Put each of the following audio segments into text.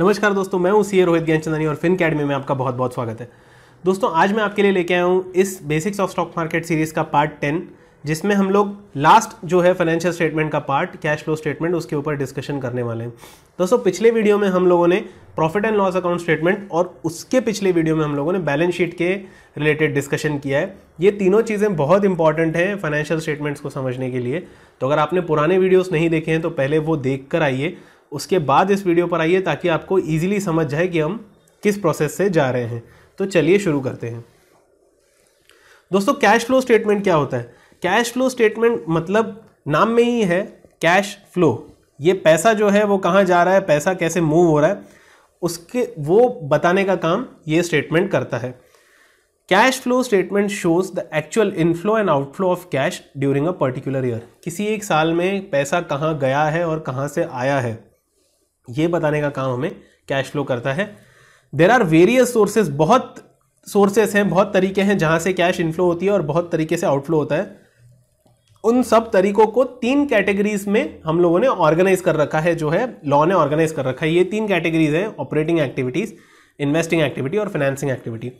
नमस्कार दोस्तों मैं हूं सी रोहित ज्ञानचंदानी और फिन अकेडमी में आपका बहुत बहुत स्वागत है दोस्तों आज मैं आपके लिए लेके आया हूं इस basics of stock market series का पार्ट टेन जिसमें हम लोग लास्ट जो है फाइनेंशियल स्टेटमेंट का पार्ट कैश फ्लो स्टेटमेंट उसके ऊपर डिस्कशन करने वाले हैं दोस्तों पिछले वीडियो में हम लोगों ने profit and loss account statement और उसके पिछले वीडियो में हम लोगों ने बैलेंस शीट के रिलेटेड डिस्कशन किया है ये तीनों चीज़ें बहुत इंपॉर्टेंट हैं फाइनेंशियल स्टेटमेंट्स को समझने के लिए तो अगर आपने पुराने वीडियोस नहीं देखे हैं तो पहले वो देख कर आइए उसके बाद इस वीडियो पर आइए ताकि आपको ईजिली समझ जाए कि हम किस प्रोसेस से जा रहे हैं तो चलिए शुरू करते हैं दोस्तों कैश फ्लो स्टेटमेंट क्या होता है कैश फ्लो स्टेटमेंट मतलब नाम में ही है कैश फ्लो ये पैसा जो है वो कहाँ जा रहा है पैसा कैसे मूव हो रहा है उसके वो बताने का काम ये स्टेटमेंट करता है cash flow statement shows the actual inflow and outflow of cash during a particular year किसी एक साल में पैसा कहाँ गया है और कहाँ से आया है ये बताने का काम हमें कैश फ्लो करता है देर आर वेरियस सोर्सेज बहुत सोर्सेस हैं बहुत तरीके हैं जहाँ से कैश इनफ्लो होती है और बहुत तरीके से आउटफ्लो होता है उन सब तरीकों को तीन कैटेगरीज में हम लोगों ने ऑर्गेनाइज कर रखा है जो है लॉ ने ऑर्गेनाइज कर रखा है ये तीन कैटेगरीज हैं ऑपरेटिंग एक्टिविटीज़ इन्वेस्टिंग एक्टिविटी और फाइनेंसिंग एक्टिविटी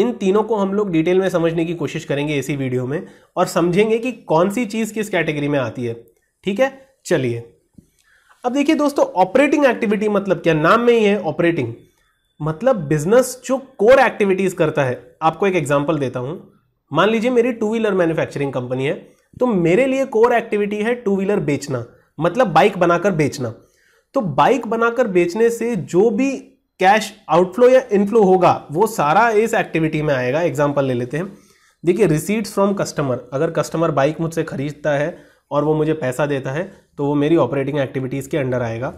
इन तीनों को हम लोग डिटेल में समझने की कोशिश करेंगे इसी वीडियो में और समझेंगे कि कौन सी चीज़ किस कैटेगरी में आती है ठीक है चलिए अब देखिए दोस्तों ऑपरेटिंग एक्टिविटी मतलब क्या नाम में ही है ऑपरेटिंग मतलब बिजनेस जो कोर एक्टिविटीज करता है आपको एक एग्जाम्पल देता हूं मान लीजिए मेरी टू व्हीलर मैन्युफैक्चरिंग कंपनी है तो मेरे लिए कोर एक्टिविटी है टू व्हीलर बेचना मतलब बाइक बनाकर बेचना तो बाइक बनाकर बेचने से जो भी कैश आउटफ्लो या इनफ्लो होगा वो सारा इस एक्टिविटी में आएगा एग्जाम्पल ले लेते हैं देखिए रिसीट्स फ्रॉम कस्टमर अगर कस्टमर बाइक मुझसे खरीदता है और वो मुझे पैसा देता है तो वो मेरी ऑपरेटिंग एक्टिविटीज़ के अंडर आएगा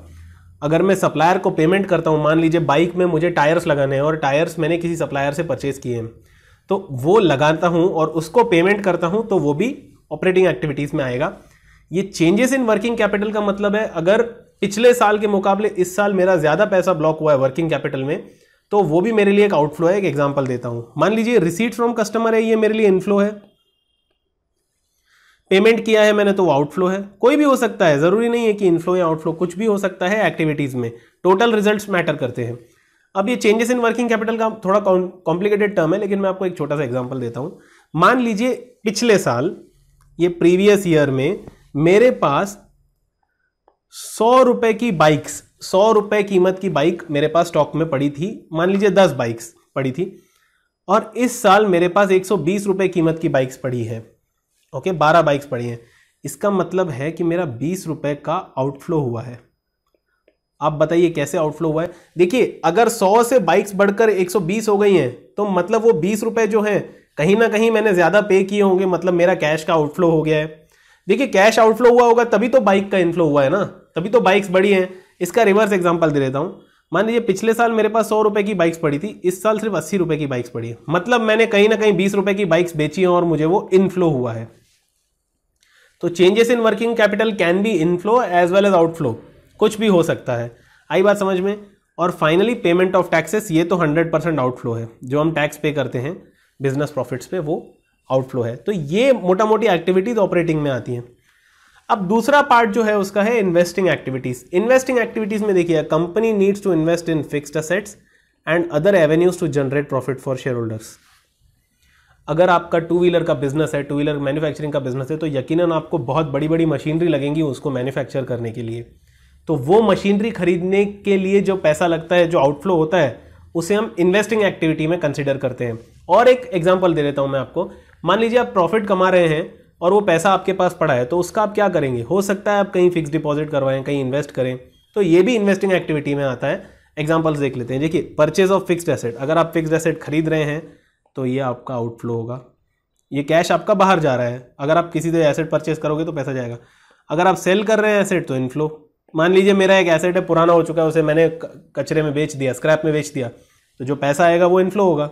अगर मैं सप्लायर को पेमेंट करता हूँ मान लीजिए बाइक में मुझे टायर्स लगाने हैं और टायर्स मैंने किसी सप्लायर से परचेज़ किए हैं तो वो लगाता हूँ और उसको पेमेंट करता हूँ तो वो भी ऑपरेटिंग एक्टिविटीज़ में आएगा ये चेंजेस इन वर्किंग कैपिटल का मतलब है अगर पिछले साल के मुकाबले इस साल मेरा ज़्यादा पैसा ब्लॉक हुआ है वर्किंग कैपिटल में तो वो भी मेरे लिए एक आउटफ्लो है एक एग्जाम्पल देता हूँ मान लीजिए रिसीट फ्रॉम कस्टमर है ये मेरे लिए इनफ्लो है पेमेंट किया है मैंने तो वो आउटफ्लो है कोई भी हो सकता है ज़रूरी नहीं है कि इनफ्लो या आउटफ्लो कुछ भी हो सकता है एक्टिविटीज़ में टोटल रिजल्ट मैटर करते हैं अब ये चेंजेस इन वर्किंग कैपिटल का थोड़ा कॉम्प्लिकेटेड टर्म है लेकिन मैं आपको एक छोटा सा एग्जाम्पल देता हूँ मान लीजिए पिछले साल ये प्रीवियस ईयर में मेरे पास सौ रुपए की बाइक्स सौ रुपये कीमत की बाइक मेरे पास स्टॉक में पड़ी थी मान लीजिए दस बाइक्स पड़ी थी और इस साल मेरे पास एक सौ बीस रुपये कीमत की बाइक्स पड़ी है ओके बारह बाइक्स पड़ी हैं इसका मतलब है कि मेरा बीस रुपये का आउटफ्लो हुआ है आप बताइए कैसे आउटफ्लो हुआ है देखिए अगर 100 से बाइक्स बढ़कर 120 हो गई हैं तो मतलब वो बीस रुपये जो है कहीं ना कहीं मैंने ज़्यादा पे किए होंगे मतलब मेरा कैश का आउटफ्लो हो गया है देखिए कैश आउटफ्लो हुआ होगा तभी तो बाइक का इनफ्लो हुआ है ना तभी तो बाइक्स बढ़ी हैं इसका रिवर्स एग्जाम्पल दे देता हूँ मान लीजिए पिछले साल मेरे पास सौ रुपये की बाइक्स पड़ी थी इस साल सिर्फ अस्सी रुपये की बाइक्स पड़ी है मतलब मैंने कहीं ना कहीं बीस रुपये की बाइक्स बेची हैं और मुझे वो इनफ्लो हुआ है तो changes in working capital can be inflow as well as outflow कुछ भी हो सकता है आई बात समझ में और फाइनली पेमेंट ऑफ टैक्सेस ये तो हंड्रेड परसेंट आउटफ्लो है जो हम टैक्स पे करते हैं बिजनेस प्रॉफिट्स पे वो आउटफ्लो है तो ये मोटा मोटी एक्टिविटीज ऑपरेटिंग में आती हैं अब दूसरा पार्ट जो है उसका है इन्वेस्टिंग एक्टिविटीज इन्वेस्टिंग एक्टिविटीज में देखिए company needs to invest in fixed assets and other avenues to generate profit for share holders अगर आपका टू व्हीलर का बिजनेस है टू व्हीलर मैन्युफैक्चरिंग का बिजनेस है तो यकीनन आपको बहुत बड़ी बड़ी मशीनरी लगेंगी उसको मैन्युफैक्चर करने के लिए तो वो मशीनरी खरीदने के लिए जो पैसा लगता है जो आउटफ्लो होता है उसे हम इन्वेस्टिंग एक्टिविटी में कंसिडर करते हैं और एक एग्जाम्पल दे देता हूँ मैं आपको मान लीजिए आप प्रॉफिट कमा रहे हैं और वो पैसा आपके पास पड़ा है तो उसका आप क्या करेंगे हो सकता है आप कहीं फिक्स डिपॉजिट करवाएं कहीं इन्वेस्ट करें तो ये भी इन्वेस्टिंग एक्टिविटी में आता है एग्जाम्पल्स देख लेते हैं देखिए परचेज ऑफ फिक्स्ड एसेट अगर आप फिक्स्ड एसेट खरीद रहे हैं तो ये आपका आउटफ्लो होगा ये कैश आपका बाहर जा रहा है अगर आप किसी से एसेट परचेस करोगे तो पैसा जाएगा अगर आप सेल कर रहे हैं एसेट तो इनफ्लो मान लीजिए मेरा एक एसेट है पुराना हो चुका है उसे मैंने कचरे में बेच दिया स्क्रैप में बेच दिया तो जो पैसा आएगा वो इनफ्लो होगा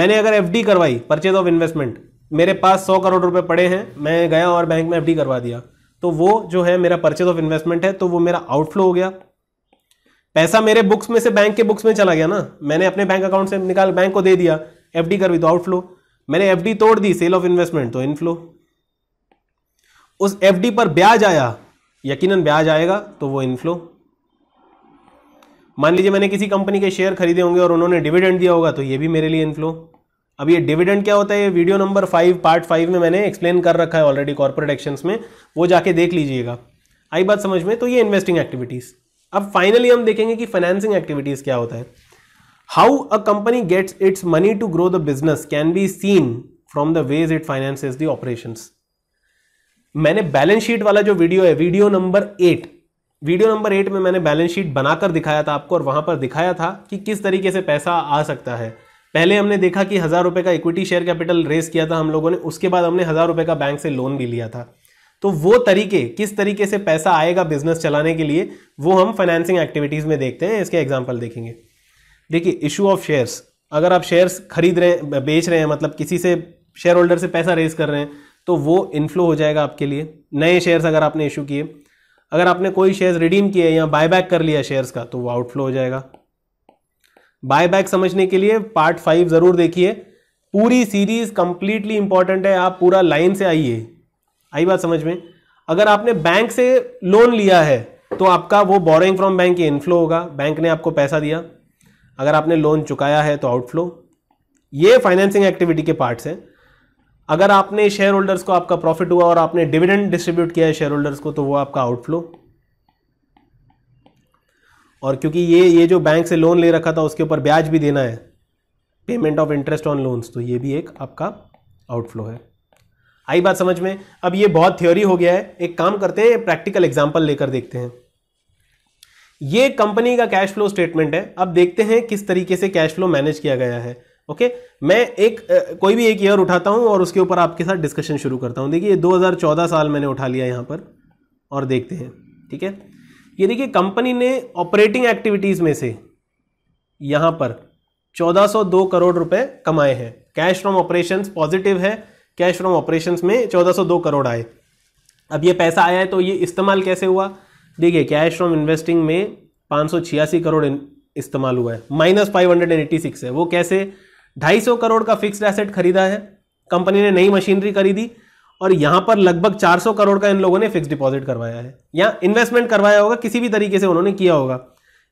मैंने अगर एफ करवाई परचेज ऑफ इन्वेस्टमेंट मेरे पास सौ करोड़ रुपए पड़े हैं मैं गया और बैंक में एफ करवा दिया तो वो जो है मेरा परचेज ऑफ इन्वेस्टमेंट है तो वो मेरा आउटफ्लो हो गया पैसा मेरे बुक्स में से बैंक के बुक्स में चला गया ना मैंने अपने बैंक अकाउंट से निकाल बैंक को दे दिया एफ डी कर विदाउट फ्लो मैंने एफ डी तोड़ दी सेल ऑफ इन्वेस्टमेंट तो इनफ्लो उस एफ डी पर ब्याज आया यकीनन ब्याज आएगा तो वो इनफ्लो मान लीजिए मैंने किसी कंपनी के शेयर खरीदे होंगे और उन्होंने डिविडेंड दिया होगा तो ये भी मेरे लिए इनफ्लो अब ये डिविडेंड क्या होता है ये video number five part five में मैंने एक्सप्लेन कर रखा है ऑलरेडी कॉर्पोरेट एक्शंस में वो जाके देख लीजिएगा आई बात समझ में तो ये इन्वेस्टिंग एक्टिविटीज़ अब फाइनली हम देखेंगे कि फाइनेंसिंग एक्टिविटीज़ क्या होता है how a company gets its money to grow the business can be seen from the ways it finances the operations मैंने बैलेंस शीट वाला जो वीडियो है video number eight video number eight में मैंने balance sheet बनाकर दिखाया था आपको और वहां पर दिखाया था कि किस तरीके से पैसा आ सकता है पहले हमने देखा कि हजार रुपए का इक्विटी शेयर कैपिटल रेस किया था हम लोगों ने उसके बाद हमने हजार रुपए का बैंक से लोन भी लिया था तो वो तरीके किस तरीके से पैसा आएगा बिजनेस चलाने के लिए वो हम फाइनेंसिंग एक्टिविटीज में देखते हैं इसके एग्जाम्पल देखेंगे देखिए इशू ऑफ शेयर्स अगर आप शेयर्स खरीद रहे बेच रहे हैं मतलब किसी से शेयर होल्डर से पैसा रेज कर रहे हैं तो वो इनफ्लो हो जाएगा आपके लिए नए शेयर्स अगर आपने इशू किए अगर आपने कोई शेयर्स रिडीम किए या बायबैक कर लिया शेयर्स का तो वो आउटफ्लो हो जाएगा बायबैक समझने के लिए पार्ट फाइव ज़रूर देखिए पूरी सीरीज कंप्लीटली इंपॉर्टेंट है आप पूरा लाइन से आइए आई बात समझ में अगर आपने बैंक से लोन लिया है तो आपका वो बोरिंग फ्रॉम बैंक इनफ्लो होगा बैंक ने आपको पैसा दिया अगर आपने लोन चुकाया है तो आउटफ्लो ये फाइनेंसिंग एक्टिविटी के पार्ट्स हैं अगर आपने शेयर होल्डर्स को आपका प्रॉफिट हुआ और आपने डिविडेंड डिस्ट्रीब्यूट किया है शेयर होल्डर्स को तो वो आपका आउटफ्लो और क्योंकि ये ये जो बैंक से लोन ले रखा था उसके ऊपर ब्याज भी देना है payment of interest on loans तो ये भी एक आपका आउटफ्लो है आई बात समझ में अब ये बहुत थ्योरी हो गया है एक काम करते हैं प्रैक्टिकल एग्जाम्पल लेकर देखते हैं ये कंपनी का कैश फ्लो स्टेटमेंट है अब देखते हैं किस तरीके से कैश फ्लो मैनेज किया गया है ओके मैं एक कोई भी एक ईयर उठाता हूं और उसके ऊपर आपके साथ डिस्कशन शुरू करता हूं देखिए 2014 साल मैंने उठा लिया यहां पर और देखते हैं ठीक है ये देखिए कंपनी ने ऑपरेटिंग एक्टिविटीज़ में से यहां पर 1402 करोड़ रुपए कमाए हैं कैश फ्रॉम ऑपरेशन पॉजिटिव है कैश फ्रॉम ऑपरेशन में चौदह करोड़ आए अब ये पैसा आया है तो ये इस्तेमाल कैसे हुआ देखिए कैश फ्रॉम इन्वेस्टिंग में पाँच करोड़ इस्तेमाल हुआ है माइनस फाइव है वो कैसे 250 करोड़ का फिक्स्ड एसेट खरीदा है कंपनी ने नई मशीनरी खरीदी और यहाँ पर लगभग 400 करोड़ का इन लोगों ने फिक्स डिपॉजिट करवाया है या इन्वेस्टमेंट करवाया होगा किसी भी तरीके से उन्होंने किया होगा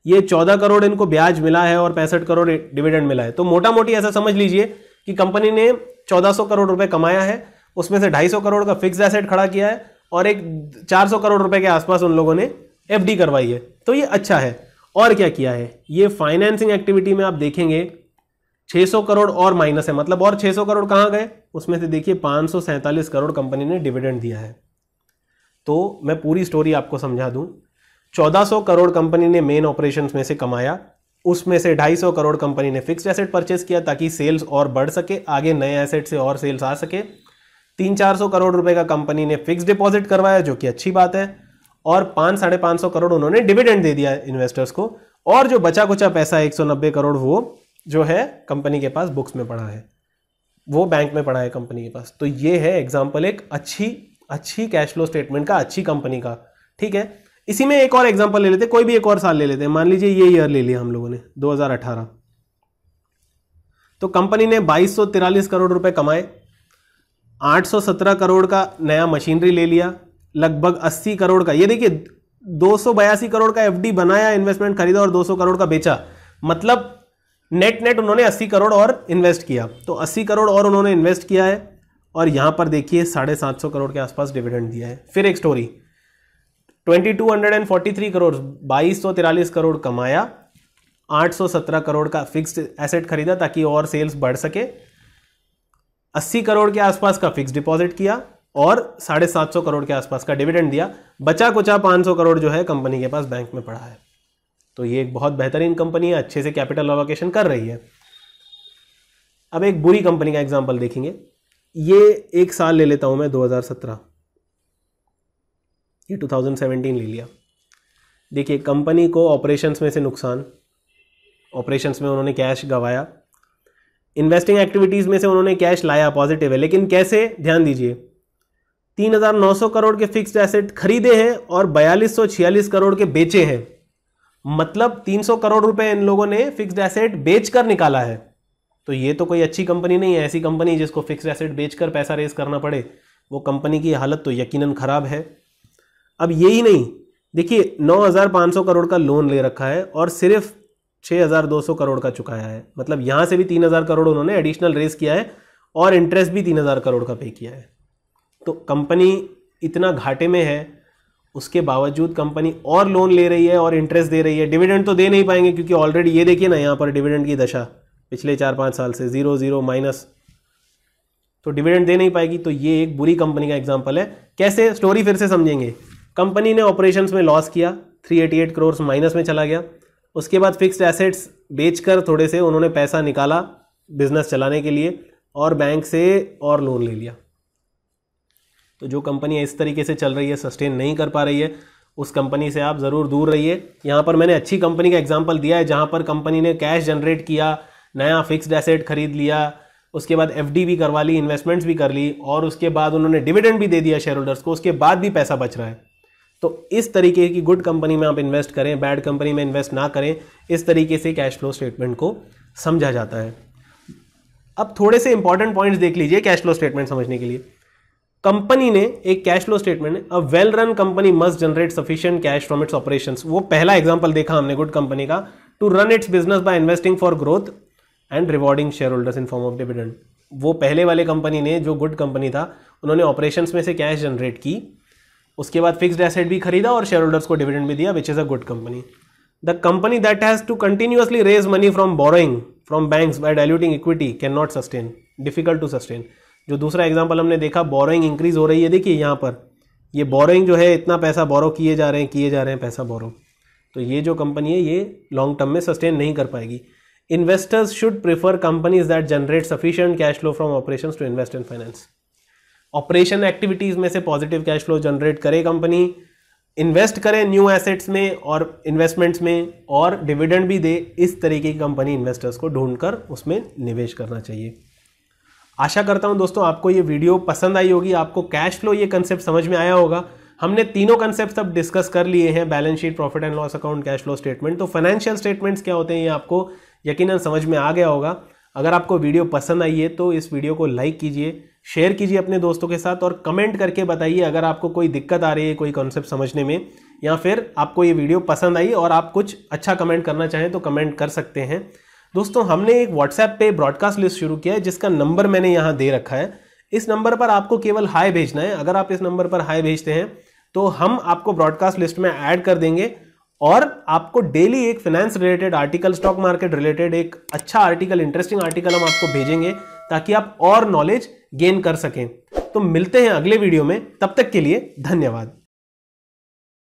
ये 14 करोड़ इनको ब्याज मिला है और पैंसठ करोड़ डिविडेंड मिला है तो मोटा मोटी ऐसा समझ लीजिए कि कंपनी ने 1400 करोड़ रुपए कमाया है उसमें से 250 करोड़ का फिक्स एसेट खड़ा किया है और एक 400 करोड़ रुपए के आसपास उन लोगों ने एफडी करवाई है तो ये अच्छा है और क्या किया है ये फाइनेंसिंग एक्टिविटी में आप देखेंगे 600 करोड़ और माइनस है मतलब और 600 करोड़ कहाँ गए उसमें से देखिए पाँच करोड़ कंपनी ने डिविडेंड दिया है तो मैं पूरी स्टोरी आपको समझा दूँ 1400 करोड़ कंपनी ने मेन ऑपरेशंस में से कमाया उसमें से 250 करोड़ कंपनी ने फिक्स्ड एसेट परचेस किया ताकि सेल्स और बढ़ सके आगे नए एसेट से और सेल्स आ सके तीन चार सौ करोड़ रुपए का कंपनी ने फिक्स डिपॉजिट करवाया जो कि अच्छी बात है और पांच साढ़े पांच सौ करोड़ उन्होंने डिविडेंड दे दिया इन्वेस्टर्स को और जो बचा कुचा पैसा एक सौ नब्बे करोड़ वो जो है कंपनी के पास बुक्स में पड़ा है वो बैंक में पड़ा है कंपनी के पास तो ये है एग्जाम्पल एक अच्छी अच्छी कैश फ्लो स्टेटमेंट का अच्छी कंपनी का ठीक है इसी में एक और एग्जाम्पल ले लेते कोई भी एक और साल ले लेते हैं मान लीजिए ये ईयर ले लिया हम लोगों ने दो तो कंपनी ने बाईस करोड़ रुपए कमाए 817 करोड़ का नया मशीनरी ले लिया लगभग 80 करोड़ का ये देखिए दो करोड़ का एफडी बनाया इन्वेस्टमेंट खरीदा और 200 करोड़ का बेचा मतलब नेट नेट उन्होंने 80 करोड़ और इन्वेस्ट किया तो 80 करोड़ और उन्होंने इन्वेस्ट किया है और यहाँ पर देखिए साढ़े सात सौ करोड़ के आसपास डिविडेंड दिया है फिर एक story twenty two hundred and forty three crore बाईस सौ तिरालीस करोड़ कमाया आठ सौ सत्रह करोड़ का फिक्स्ड एसेट खरीदा ताकि और सेल्स बढ़ सके अस्सी करोड़ के आसपास का फिक्स डिपॉजिट किया और साढ़े सात सौ करोड़ के आसपास का डिविडेंड दिया बचा कुचा पांच सौ करोड़ जो है कंपनी के पास बैंक में पड़ा है तो ये एक बहुत बेहतरीन कंपनी है अच्छे से कैपिटल अलोकेशन कर रही है अब एक बुरी कंपनी का एग्जाम्पल देखेंगे ये एक साल ले लेता हूं मैं 2017 ये 2017 ले लिया देखिए कंपनी को ऑपरेशंस में से नुकसान ऑपरेशंस में उन्होंने कैश गवाया इन्वेस्टिंग एक्टिविटीज़ में से उन्होंने कैश लाया पॉजिटिव है लेकिन कैसे ध्यान दीजिए 3,900 करोड़ के फिक्स्ड एसेट खरीदे हैं और बयालीस करोड़ के बेचे हैं मतलब 300 करोड़ रुपए इन लोगों ने फिक्स्ड एसेट बेचकर निकाला है तो ये तो कोई अच्छी कंपनी नहीं है ऐसी कंपनी जिसको फिक्स्ड एसेट बेचकर पैसा रेज करना पड़े वो कंपनी की हालत तो यकीनन ख़राब है अब ही नहीं देखिए 9,500 करोड़ का लोन ले रखा है और सिर्फ 6,200 करोड़ का चुकाया है मतलब यहाँ से भी 3,000 करोड़ उन्होंने एडिशनल रेस किया है और इंटरेस्ट भी 3,000 करोड़ का पे किया है तो कंपनी इतना घाटे में है उसके बावजूद कंपनी और लोन ले रही है और इंटरेस्ट दे रही है डिविडेंड तो दे नहीं पाएंगे क्योंकि ऑलरेडी ये देखिए ना यहाँ पर डिविडेंड की दशा पिछले चार पाँच साल से ज़ीरो ज़ीरो माइनस तो डिविडेंड दे नहीं पाएगी तो ये एक बुरी कंपनी का एग्जाम्पल है कैसे स्टोरी फिर से समझेंगे कंपनी ने ऑपरेशंस में लॉस किया 388 करोड़ माइनस में चला गया उसके बाद फिक्स्ड एसेट्स बेचकर थोड़े से उन्होंने पैसा निकाला बिजनेस चलाने के लिए और बैंक से और लोन ले लिया तो जो कंपनी इस तरीके से चल रही है सस्टेन नहीं कर पा रही है उस कंपनी से आप ज़रूर दूर रहिए यहाँ पर मैंने अच्छी कंपनी का एग्जाम्पल दिया है जहाँ पर कंपनी ने कैश जनरेट किया नया फिक्स्ड एसेट खरीद लिया उसके बाद एफ भी करवा ली इन्वेस्टमेंट्स भी कर ली और उसके बाद उन्होंने डिविडेंड भी दे दिया शेयर होल्डर्स को उसके बाद भी पैसा बच रहा है तो इस तरीके की गुड कंपनी में आप इन्वेस्ट करें बैड कंपनी में इन्वेस्ट ना करें इस तरीके से कैश फ्लो स्टेटमेंट को समझा जाता है अब थोड़े से इंपॉर्टेंट पॉइंट्स देख लीजिए कैश फ्लो स्टेटमेंट समझने के लिए कंपनी ने एक cash flow statement a well run company must generate sufficient cash from its operations वो पहला एग्जांपल देखा हमने गुड कंपनी का to run its business by investing for growth and rewarding share holders in form of dividend वो पहले वाले company ने जो गुड कंपनी था उन्होंने ऑपरेशंस में से कैश जनरेट की उसके बाद फिक्स्ड एसेट भी खरीदा और शेयर होल्डर्स को डिविडेंड भी दिया which is a good company the company that has to continuously raise money from borrowing from banks by diluting equity can not sustain difficult to sustain जो दूसरा example हमने देखा बोरोइंग इंक्रीज हो रही है देखिए यहाँ पर ये बोरोइंग जो है इतना पैसा बोरो किए जा रहे हैं किए जा रहे हैं पैसा बोरो तो ये जो कंपनी है ये लॉन्ग टर्म में सस्टेन नहीं कर पाएगी investors should prefer companies that generate sufficient cash flow from operation to invest in finance operation activities में से पॉजिटिव कैश फ्लो जनरेट करे कंपनी इन्वेस्ट करे न्यू एसेट्स में और इन्वेस्टमेंट्स में और डिविडेंड भी दे इस तरीके की कंपनी इन्वेस्टर्स को ढूंढकर उसमें निवेश करना चाहिए आशा करता हूं दोस्तों आपको ये वीडियो पसंद आई होगी आपको कैश फ्लो ये कंसेप्ट समझ में आया होगा हमने तीनों कंसेप्ट अब डिस्कस कर लिए हैं balance sheet profit and loss account cash flow statement तो फाइनेंशियल स्टेटमेंट्स क्या होते हैं ये आपको यकीनन समझ में आ गया होगा अगर आपको वीडियो पसंद आई है तो इस वीडियो को लाइक कीजिए शेयर कीजिए अपने दोस्तों के साथ और कमेंट करके बताइए अगर आपको कोई दिक्कत आ रही है कोई कॉन्सेप्ट समझने में या फिर आपको ये वीडियो पसंद आई और आप कुछ अच्छा कमेंट करना चाहें तो कमेंट कर सकते हैं दोस्तों हमने एक व्हाट्सएप पे ब्रॉडकास्ट लिस्ट शुरू किया है जिसका नंबर मैंने यहाँ दे रखा है इस नंबर पर आपको केवल हाई भेजना है अगर आप इस नंबर पर हाई भेजते हैं तो हम आपको ब्रॉडकास्ट लिस्ट में ऐड कर देंगे और आपको डेली एक finance related article stock market related एक अच्छा आर्टिकल इंटरेस्टिंग आर्टिकल हम आपको भेजेंगे ताकि आप और नॉलेज गेन कर सकें तो मिलते हैं अगले वीडियो में तब तक के लिए धन्यवाद